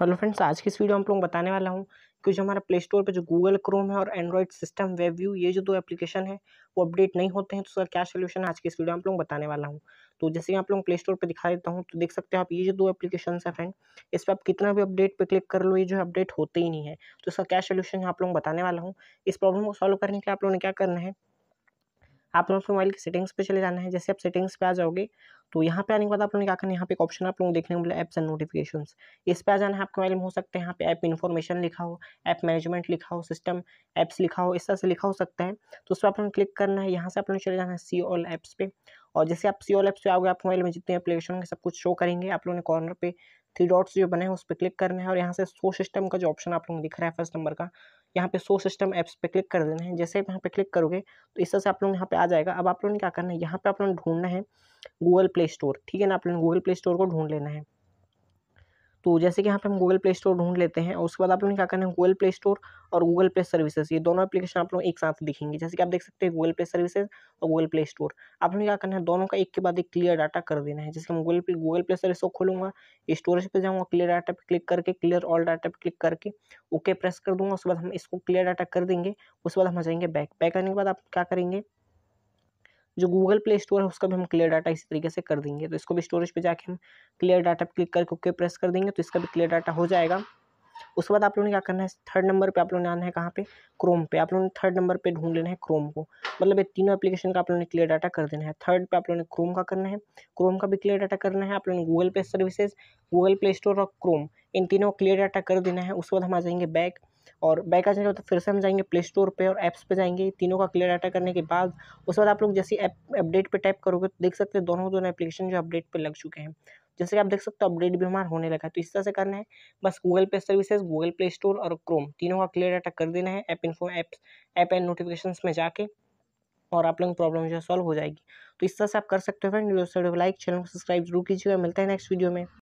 hello friends आज की इस वीडियो हम लोग बताने वाला हूँ कि जो हमारा प्ले स्टोर पर जो गूगल क्रोम है और एंड्रॉइड सिस्टम वेब व्यू ये जो दो एप्लीकेशन है वो अपडेट नहीं होते हैं तो सर क्या सोल्यूशन आज की इस वीडियो आप लोग बताने वाला हूँ तो जैसे कि आप लोग प्ले स्टोर पर दिखा देता हूँ तो देख सकते हो आप ये जो दो एप्लीकेशन है फ्रेंड इस पर आप कितना भी अपडेट पर क्लिक कर लो ये जो अपडेट होते ही नहीं है तो सर क्या सोल्यूशन है आप लोग बताने वाला हूँ इस प्रॉब्लम को सॉल्व करने के लिए आप लोगों ने क्या करना है आप लोग को मोबाइल की सेटिंग्स पे चले जाना है जैसे आप सेटिंग्स पे आ जाओगे तो यहाँ पे आने के बाद आप लोगों ने क्या करना है यहाँ पे एक ऑप्शन आप लोगों को देखने को मिला एप्स एंड नोटिफिकेशन इस पर आ जाना है आपके मोबाइल में हो सकता है यहाँ पे ऐप इन्फॉर्मेशन लिखा हो ऐप मैनेजमेंट लिखा हो सिस्टम ऐप्स लिखा हो इस तरह से लिखा हो सकता है तो उस पर आप लोगों क्लिक करना है यहाँ से आप लोगों चले जाना है सी ऑल ऐप्स पे और जैसे आप सी ऑल ऐप्स पे आओगे आप मोबाइल में जितने एप्लीकेशन होंगे सब कुछ शो करेंगे आप लोगों ने कॉर्नर पे थ्री डॉट्स जो बने हैं उस पर क्लिक करना है और यहाँ से सो सिस्टम का जो ऑप्शन आप लोगों को दिख रहा है फर्स्ट नंबर का यहाँ पे सो सिस्टम ऐप्स पे क्लिक कर देना है जैसे आप यहाँ पे क्लिक करोगे तो इस तरह से आप लोग यहाँ पे आ जाएगा अब आप लोगों ने क्या करना है यहाँ पे आप लोगों ने ढूंढना है गूगल प्ले स्टोर ठीक है ना आप लोगों ने गूगल प्ले स्टोर को ढूंढ लेना है तो जैसे कि यहाँ पे हम गूगल प्ले स्टोर ढूंढ लेते हैं और उसके बाद आप लोगों ने क्या करना है गूगल प्ले स्टोर और गूगल प्ले सर्विसेज ये दोनों एप्लीकेशन आप लोग एक साथ दिखेंगे जैसे कि आप देख सकते हैं गूगल प्ले सर्विसेज और गूगल प्ले स्टोर आप लोगों ने क्या करना है दोनों का एक के बाद एक क्लियर डाटा कर देना है जैसे हम गूगल पे गूगल प्ले सर्विस को खोलूंगा स्टोरेज पर जाऊँगा क्लियर डाटा पर क्लिक करके क्लियर ऑल डाटा पर क्लिक करके ओके प्रेस कर दूंगा उसके बाद हम इसको क्लियर डाटा कर देंगे उसके बाद हम आ जाएंगे बैक बैक आने के बाद आप क्या करेंगे जो गूगल प्ले स्टोर है उसका भी हम क्लियर डाटा इसी तरीके से कर देंगे तो इसको भी स्टोरेज पे जाके हम क्लियर डाटा पर क्लिक करके ओके प्रेस कर देंगे तो इसका भी क्लियर डाटा हो जाएगा उसके बाद आप लोगों ने क्या करना है थर्ड नंबर पे आप लोगों ने आना है कहाँ पे क्रोम पे आप लोगों ने थर्ड नंबर पे ढूंढ लेना है क्रोम को मतलब ये तीनों एप्लीकेशन का आप लोगों ने क्लियर डाटा कर देना है थर्ड पे आप लोगों ने क्रोम का करना है क्रोम का भी क्लियर डाटा करना है आप लोगों ने Google Play services Google Play Store और क्रोम इन तीनों क्लियर डाटा कर देना है उसके बाद हम आ जाएंगे बैक और बैक आ जाएगा तो फिर से हम जाएंगे प्ले स्टोर पर और ऐप्स पर जाएंगे तीनों का क्लियर डाटा करने के बाद उसके बाद आप लोग जैसे ऐप अपडेट पर टाइप करोगे तो देख सकते हैं दोनों दोनों एप्लीकेशन जो अपडेट पर लग चुके हैं जैसे कि आप देख सकते हो अपडेट भी हमारा होने लगा है तो इस तरह से करना है बस Google Play services Google Play Store और क्रोम तीनों का क्लियर डाटा कर देना है app info apps app and notification में जाके और आप लोगों की प्रॉब्लम जो है सॉल्व हो जाएगी तो इस तरह से आप कर सकते हो फ्रेंड वीडियो लाइक चैनल तो को सब्सक्राइब जरूर कीजिएगा मिलता है नेक्स्ट वीडियो में